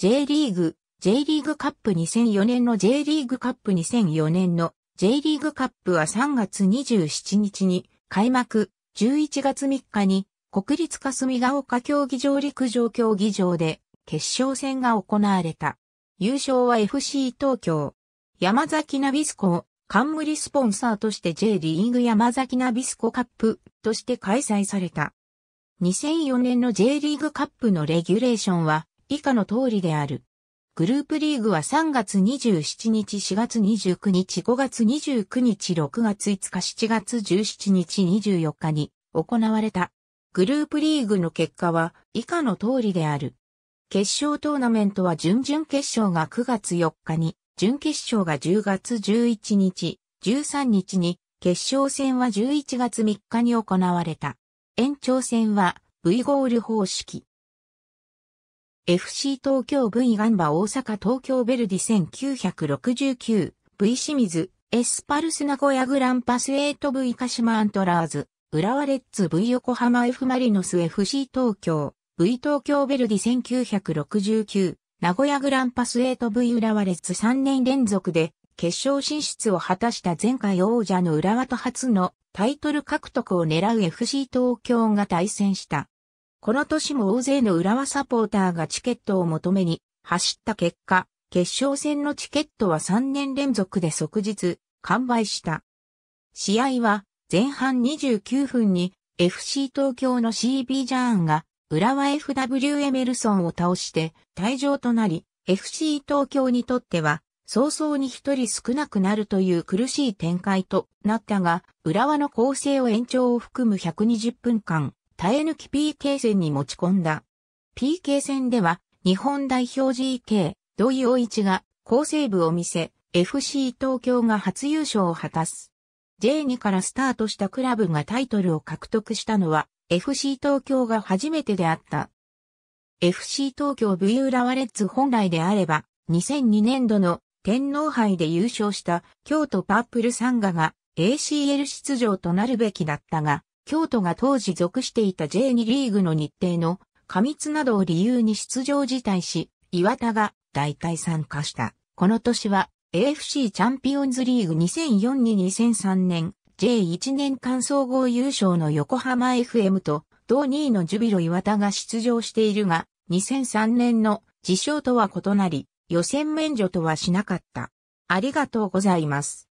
J リーグ、J リーグカップ2004年の J リーグカップ2004年の J リーグカップは3月27日に開幕、11月3日に国立霞ヶ丘競技場陸上競技場で決勝戦が行われた。優勝は FC 東京。山崎ナビスコを冠スポンサーとして J リーグ山崎ナビスコカップとして開催された。2004年の J リーグカップのレギュレーションは以下の通りである。グループリーグは3月27日、4月29日、5月29日、6月5日、7月17日、24日に行われた。グループリーグの結果は以下の通りである。決勝トーナメントは準々決勝が9月4日に、準決勝が10月11日、13日に、決勝戦は11月3日に行われた。延長戦は V ゴール方式。FC 東京 V ガンバ大阪東京ベルディ 1969V 清水エスパルス名古屋グランパス 8V 鹿島アントラーズ浦和レッツ V 横浜 F マリノス FC 東京 V 東京ベルディ1969名古屋グランパス 8V 浦和レッツ3年連続で決勝進出を果たした前回王者の浦和と初のタイトル獲得を狙う FC 東京が対戦した。この年も大勢の浦和サポーターがチケットを求めに走った結果、決勝戦のチケットは3年連続で即日完売した。試合は前半29分に FC 東京の CB ジャーンが浦和 FW エメルソンを倒して退場となり FC 東京にとっては早々に一人少なくなるという苦しい展開となったが、浦和の構成を延長を含む120分間、耐え抜き PK 戦に持ち込んだ。PK 戦では、日本代表 GK、土井大一が、好セーブを見せ、FC 東京が初優勝を果たす。J2 からスタートしたクラブがタイトルを獲得したのは FC 東京が初めてであった。FC 東京 V 浦和レッズ本来であれば2002年度の天皇杯で優勝した京都パープルサンガが ACL 出場となるべきだったが京都が当時属していた J2 リーグの日程の過密などを理由に出場辞退し、岩田が大会参加した。この年は AFC チャンピオンズリーグ2004に2003年 J1 年間総合優勝の横浜 FM と同2位のジュビロ岩田が出場しているが、2003年の自称とは異なり、予選免除とはしなかった。ありがとうございます。